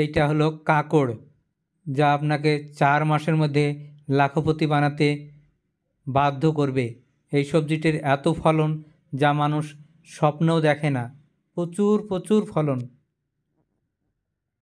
এইটা হলো কাকড় যা আপনাকে চার মাসের মধ্যে লাখপতি বানাতে বাধ্য করবে এই সবজিটির এত ফলন যা মানুষ স্বপ্নেও দেখে না প্রচুর প্রচুর ফলন